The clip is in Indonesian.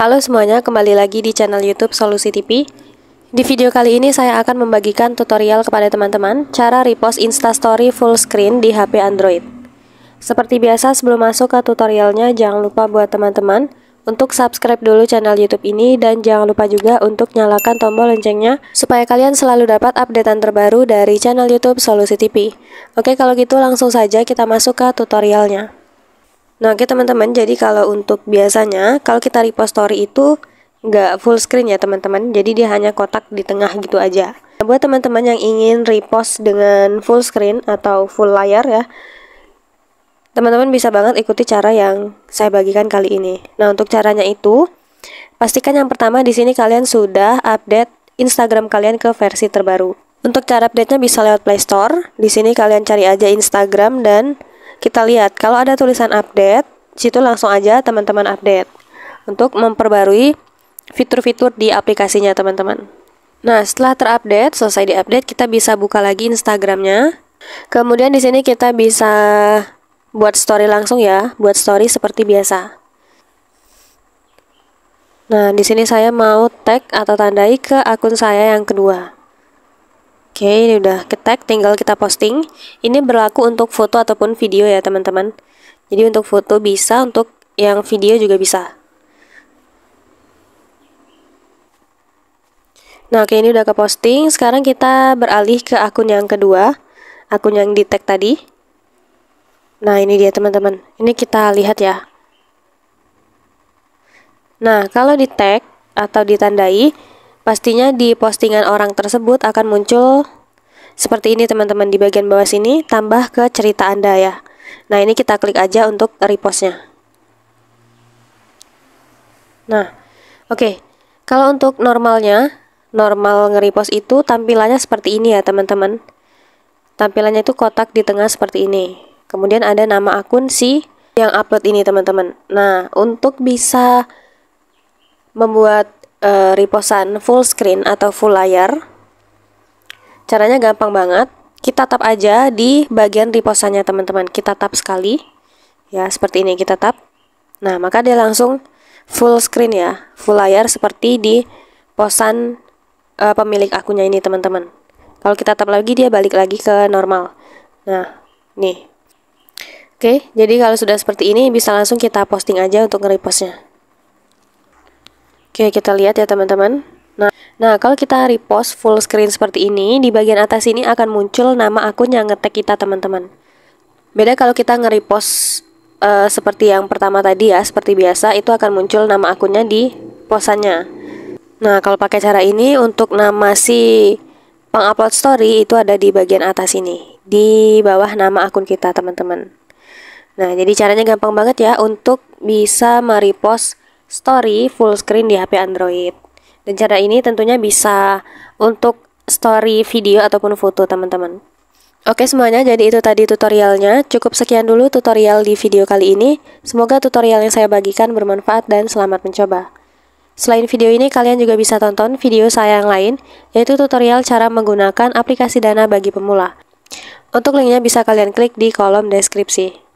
Halo semuanya, kembali lagi di channel YouTube Solusi TV. Di video kali ini saya akan membagikan tutorial kepada teman-teman cara repost Instastory full screen di HP Android. Seperti biasa sebelum masuk ke tutorialnya jangan lupa buat teman-teman untuk subscribe dulu channel YouTube ini dan jangan lupa juga untuk nyalakan tombol loncengnya supaya kalian selalu dapat updatean terbaru dari channel YouTube Solusi TV. Oke, kalau gitu langsung saja kita masuk ke tutorialnya. Nah oke okay, teman-teman, jadi kalau untuk biasanya kalau kita repost story itu nggak full screen ya teman-teman, jadi dia hanya kotak di tengah gitu aja. Nah, buat teman-teman yang ingin repost dengan full screen atau full layar ya, teman-teman bisa banget ikuti cara yang saya bagikan kali ini. Nah untuk caranya itu, pastikan yang pertama di sini kalian sudah update Instagram kalian ke versi terbaru. Untuk cara update-nya bisa lewat Play Store. Di sini kalian cari aja Instagram dan kita lihat kalau ada tulisan update, situ langsung aja teman-teman update untuk memperbarui fitur-fitur di aplikasinya teman-teman. Nah, setelah terupdate, selesai diupdate, kita bisa buka lagi Instagramnya. Kemudian di sini kita bisa buat story langsung ya, buat story seperti biasa. Nah, di sini saya mau tag atau tandai ke akun saya yang kedua. Oke, ini udah ketek, tinggal kita posting. Ini berlaku untuk foto ataupun video ya, teman-teman. Jadi untuk foto bisa, untuk yang video juga bisa. Nah, oke ini udah ke posting. Sekarang kita beralih ke akun yang kedua, akun yang di tag tadi. Nah, ini dia teman-teman. Ini kita lihat ya. Nah, kalau di tag atau ditandai, Pastinya di postingan orang tersebut akan muncul seperti ini teman-teman di bagian bawah sini, tambah ke cerita Anda ya. Nah, ini kita klik aja untuk repostnya. Nah, oke. Okay. Kalau untuk normalnya, normal nge-repost itu tampilannya seperti ini ya teman-teman. Tampilannya itu kotak di tengah seperti ini. Kemudian ada nama akun si yang upload ini teman-teman. Nah, untuk bisa membuat uh, eh, riposan full screen atau full layar. Caranya gampang banget. Kita tap aja di bagian riposannya teman-teman. Kita tap sekali. Ya, seperti ini kita tap. Nah, maka dia langsung full screen ya. Full layar seperti di posan uh, pemilik akunnya ini teman-teman. Kalau kita tap lagi dia balik lagi ke normal. Nah, nih Oke, jadi kalau sudah seperti ini bisa langsung kita posting aja untuk nge-repostnya. Oke, kita lihat ya teman-teman. Nah, nah, kalau kita repost full screen seperti ini, di bagian atas ini akan muncul nama akun yang ngetek kita teman-teman. Beda kalau kita nge-repost uh, seperti yang pertama tadi ya, seperti biasa, itu akan muncul nama akunnya di posannya. Nah, kalau pakai cara ini untuk nama si pengupload story itu ada di bagian atas ini, di bawah nama akun kita, teman-teman. Nah, jadi caranya gampang banget ya untuk bisa merepost story full screen di HP Android. Dan cara ini tentunya bisa untuk story video ataupun foto teman-teman. Oke semuanya, jadi itu tadi tutorialnya. Cukup sekian dulu tutorial di video kali ini. Semoga tutorial yang saya bagikan bermanfaat dan selamat mencoba. Selain video ini, kalian juga bisa tonton video saya yang lain, yaitu tutorial cara menggunakan aplikasi Dana bagi pemula. Untuk linknya bisa kalian klik di kolom deskripsi.